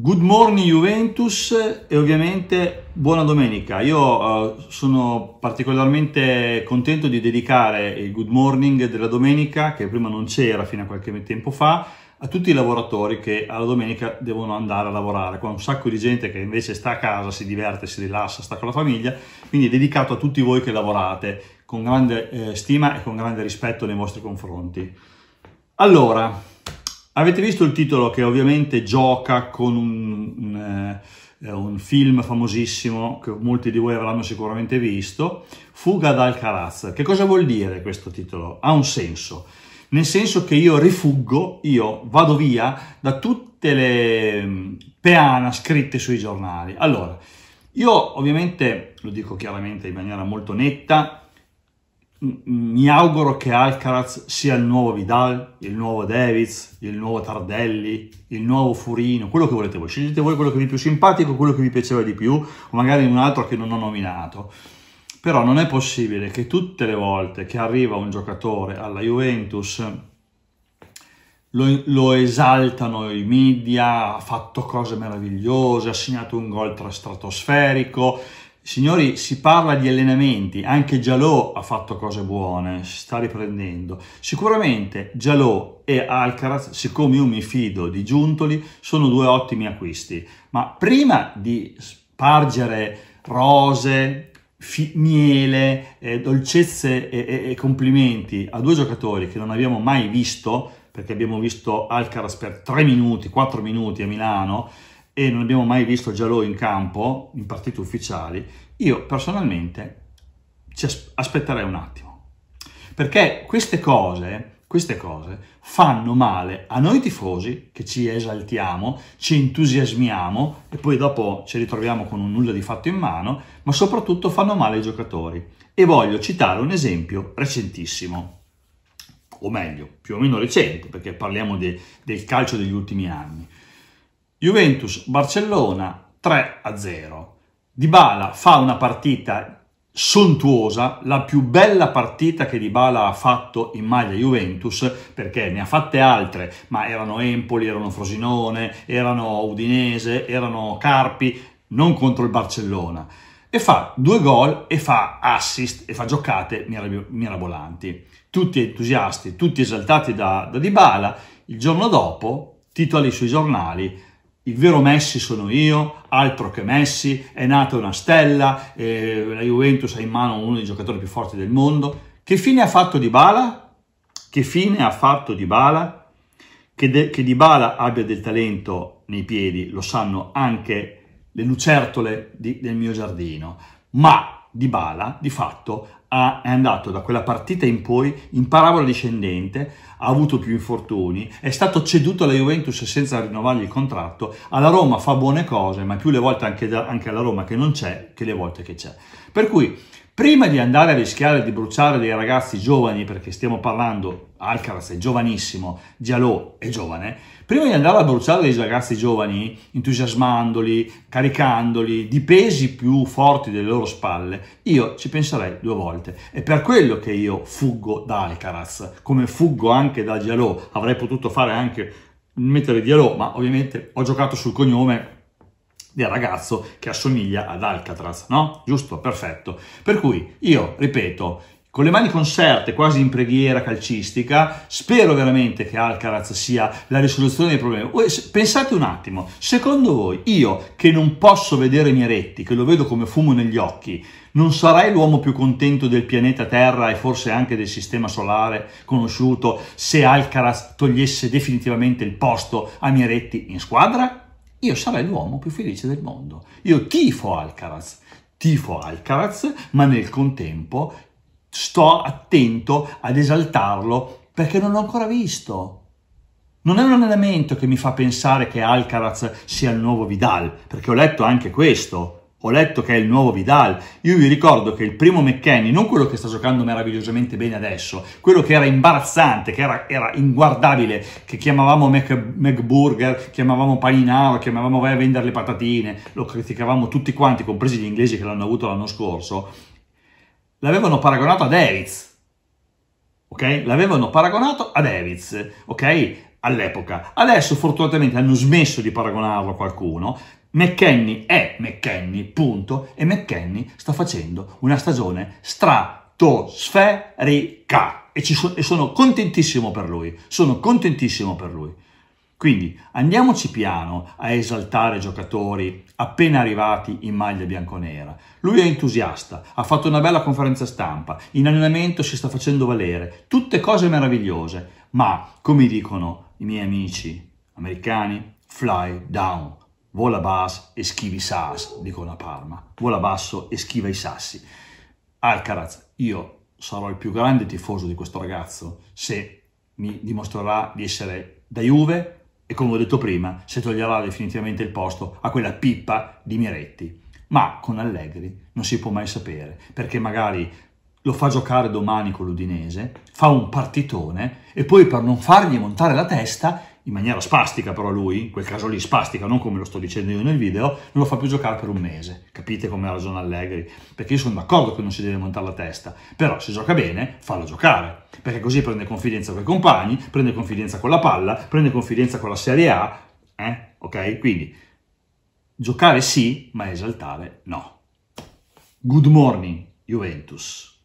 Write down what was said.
Good morning Juventus e ovviamente buona domenica. Io uh, sono particolarmente contento di dedicare il good morning della domenica, che prima non c'era fino a qualche tempo fa, a tutti i lavoratori che alla domenica devono andare a lavorare, con un sacco di gente che invece sta a casa, si diverte, si rilassa, sta con la famiglia, quindi è dedicato a tutti voi che lavorate, con grande eh, stima e con grande rispetto nei vostri confronti. Allora, Avete visto il titolo che ovviamente gioca con un, un, eh, un, film famosissimo che molti di voi avranno sicuramente visto, Fuga dal Alcaraz. Che cosa vuol dire questo titolo? Ha un senso, nel senso che io rifuggo, io vado via da tutte le mm, peana scritte sui giornali. Allora, io ovviamente, lo dico chiaramente in maniera molto netta, mi auguro che Alcaraz sia il nuovo Vidal, il nuovo Davis, il nuovo Tardelli, il nuovo Furino, quello che volete voi. Scegliete voi quello che vi è più simpatico, quello che vi piaceva di più, o magari un altro che non ho nominato. Però non è possibile che tutte le volte che arriva un giocatore alla Juventus lo, lo esaltano i media, ha fatto cose meravigliose, ha segnato un gol stratosferico, Signori, si parla di allenamenti, anche Giallo ha fatto cose buone, si sta riprendendo. Sicuramente Giallo e Alcaraz, siccome io mi fido di Giuntoli, sono due ottimi acquisti. Ma prima di spargere rose, miele, eh, dolcezze e, e, e complimenti a due giocatori che non abbiamo mai visto, perché abbiamo visto Alcaraz per 3 minuti, 4 minuti a Milano, e non abbiamo mai visto Giallo in campo, in partite ufficiali, io personalmente ci aspetterei un attimo. Perché queste cose, queste cose fanno male a noi tifosi che ci esaltiamo, ci entusiasmiamo e poi dopo ci ritroviamo con un nulla di fatto in mano, ma soprattutto fanno male ai giocatori. E voglio citare un esempio recentissimo o meglio, più o meno recente, perché parliamo de, del calcio degli ultimi anni. Juventus-Barcellona 3-0. Dybala fa una partita sontuosa, la più bella partita che Dybala ha fatto in maglia Juventus, perché ne ha fatte altre, ma erano Empoli, erano Frosinone, erano Udinese, erano Carpi, non contro il Barcellona. E fa due gol e fa assist e fa giocate mirabolanti. Tutti entusiasti, tutti esaltati da, da Dybala. Il giorno dopo, titoli sui giornali, il vero Messi sono io, altro che Messi, è nata una stella, eh, la Juventus ha in mano uno dei giocatori più forti del mondo. Che fine ha fatto Di Bala? Che fine ha fatto Di Bala? Che, de- che Di Bala abbia del talento nei piedi, lo sanno anche le lucertole di, del mio giardino, ma Di Bala di fatto è andato da quella partita in poi in parabola discendente, ha avuto più infortuni, è stato ceduto alla Juventus senza rinnovargli il contratto, alla Roma fa buone cose, ma più le volte anche, da, anche alla Roma che non c'è che le volte che c'è. Per cui Prima di andare a rischiare di bruciare dei ragazzi giovani, perché stiamo parlando, Alcaraz è giovanissimo, Gialò è giovane, prima di andare a bruciare dei ragazzi giovani, entusiasmandoli, caricandoli di pesi più forti delle loro spalle, io ci penserei due volte. È per quello che io fuggo da Alcaraz, come fuggo anche da Gialò, avrei potuto fare anche mettere Diallo, ma ovviamente ho giocato sul cognome del ragazzo che assomiglia ad Alcatraz, no? Giusto? Perfetto. Per cui io, ripeto, con le mani concerte, quasi in preghiera calcistica, spero veramente che Alcaraz sia la risoluzione dei problemi. Pensate un attimo, secondo voi io che non posso vedere Mieretti, che lo vedo come fumo negli occhi, non sarei l'uomo più contento del pianeta Terra e forse anche del sistema solare conosciuto se Alcaraz togliesse definitivamente il posto a Mieretti in squadra? io sarei l'uomo più felice del mondo. Io tifo Alcaraz, tifo Alcaraz, ma nel contempo sto attento ad esaltarlo perché non l'ho ancora visto. Non è un allenamento che mi fa pensare che Alcaraz sia il nuovo Vidal, perché ho letto anche questo ho letto che è il nuovo Vidal. Io vi ricordo che il primo McKenny, non quello che sta giocando meravigliosamente bene adesso, quello che era imbarazzante, che era, era inguardabile, che chiamavamo Mac, McBurger, chiamavamo Paninaro, chiamavamo vai a vendere le patatine, lo criticavamo tutti quanti, compresi gli inglesi che l'hanno avuto l'anno scorso, l'avevano paragonato a Davids. Ok? L'avevano paragonato a Davids, ok? all'epoca. Adesso fortunatamente hanno smesso di paragonarlo a qualcuno, McKenny è McKenny, punto, e McKenny sta facendo una stagione stratosferica e, so e sono contentissimo per lui, sono contentissimo per lui. Quindi andiamoci piano a esaltare giocatori appena arrivati in maglia bianconera. Lui è entusiasta, ha fatto una bella conferenza stampa, in allenamento si sta facendo valere, tutte cose meravigliose, ma come dicono i miei amici americani, fly down, vola basso e schivi sas, dicono a Parma, vola basso e schiva i sassi. Alcaraz, io sarò il più grande tifoso di questo ragazzo se mi dimostrerà di essere da Juve e come ho detto prima, se toglierà definitivamente il posto a quella pippa di Miretti. Ma con Allegri non si può mai sapere, perché magari lo fa giocare domani con l'Udinese, fa un partitone e poi per non fargli montare la testa in maniera spastica però lui, in quel caso lì spastica, non come lo sto dicendo io nel video, non lo fa più giocare per un mese. Capite come ha ragione Allegri? Perché io sono d'accordo che non si deve montare la testa, però se gioca bene, fallo giocare, perché così prende confidenza con i compagni, prende confidenza con la palla, prende confidenza con la Serie A, eh? ok? Quindi giocare sì, ma esaltare no. Good morning, Juventus.